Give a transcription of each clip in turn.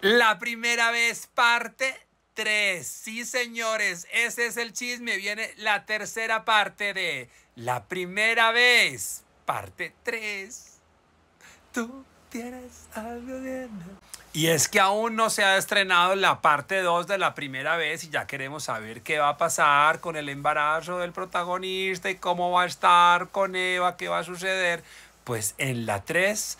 La primera vez, parte 3. Sí, señores, ese es el chisme. Viene la tercera parte de La primera vez, parte 3. Tú tienes algo bien. Y es que aún no se ha estrenado la parte 2 de la primera vez y ya queremos saber qué va a pasar con el embarazo del protagonista y cómo va a estar con Eva, qué va a suceder. Pues en la 3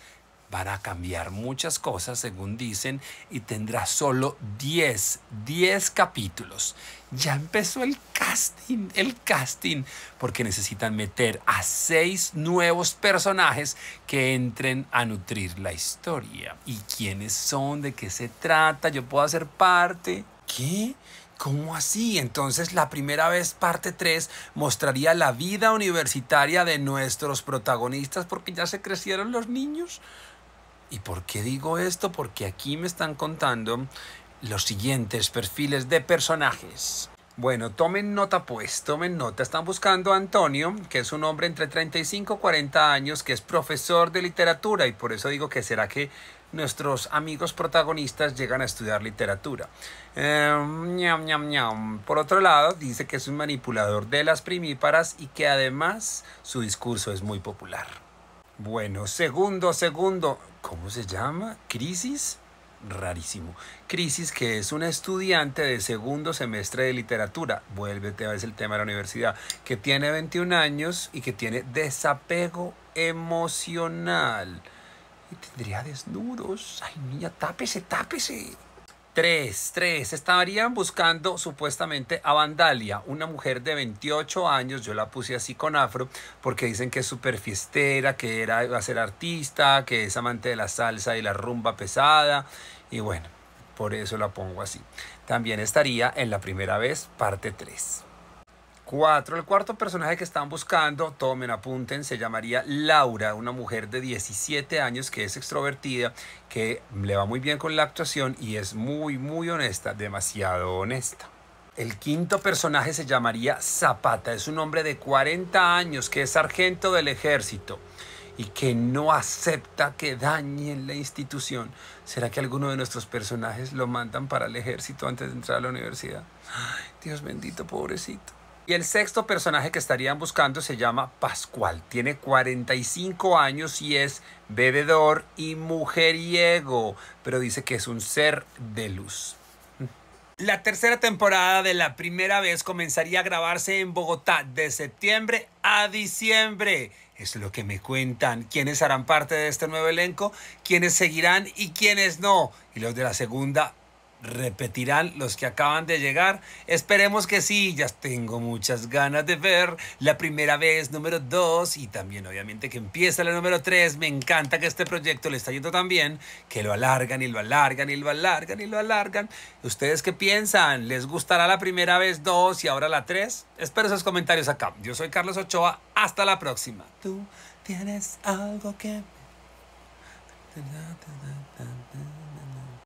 van a cambiar muchas cosas, según dicen, y tendrá solo 10, 10 capítulos. Ya empezó el casting, el casting, porque necesitan meter a seis nuevos personajes que entren a nutrir la historia. ¿Y quiénes son? ¿De qué se trata? ¿Yo puedo hacer parte? ¿Qué? ¿Cómo así? Entonces la primera vez, parte 3, mostraría la vida universitaria de nuestros protagonistas porque ya se crecieron los niños. ¿Y por qué digo esto? Porque aquí me están contando los siguientes perfiles de personajes. Bueno, tomen nota pues, tomen nota. Están buscando a Antonio, que es un hombre entre 35 y 40 años, que es profesor de literatura y por eso digo que será que nuestros amigos protagonistas llegan a estudiar literatura. Em, ñam, ñam. Por otro lado, dice que es un manipulador de las primíparas y que además su discurso es muy popular. Bueno, segundo, segundo, ¿cómo se llama? ¿Crisis? Rarísimo. Crisis, que es una estudiante de segundo semestre de literatura, vuélvete a ver el tema de la universidad, que tiene 21 años y que tiene desapego emocional. Y tendría desnudos. Ay, niña, tápese, tápese. Tres, tres. Estarían buscando supuestamente a Vandalia, una mujer de 28 años. Yo la puse así con afro porque dicen que es súper fiestera, que era, va a ser artista, que es amante de la salsa y la rumba pesada. Y bueno, por eso la pongo así. También estaría en la primera vez, parte 3 el cuarto personaje que están buscando, tomen, apunten, se llamaría Laura, una mujer de 17 años que es extrovertida, que le va muy bien con la actuación y es muy, muy honesta, demasiado honesta. El quinto personaje se llamaría Zapata, es un hombre de 40 años que es sargento del ejército y que no acepta que dañen la institución. ¿Será que alguno de nuestros personajes lo mandan para el ejército antes de entrar a la universidad? Dios bendito, pobrecito. Y el sexto personaje que estarían buscando se llama Pascual. Tiene 45 años y es bebedor y mujeriego, pero dice que es un ser de luz. La tercera temporada de la primera vez comenzaría a grabarse en Bogotá de septiembre a diciembre. Es lo que me cuentan. ¿Quiénes harán parte de este nuevo elenco? ¿Quiénes seguirán y quiénes no? Y los de la segunda repetirán los que acaban de llegar. Esperemos que sí, ya tengo muchas ganas de ver la primera vez número 2 y también obviamente que empieza la número 3. Me encanta que este proyecto le está yendo tan bien, que lo alargan y lo alargan y lo alargan y lo alargan. ¿Ustedes qué piensan? ¿Les gustará la primera vez 2 y ahora la 3? Espero esos comentarios acá. Yo soy Carlos Ochoa, hasta la próxima. Tú tienes algo que...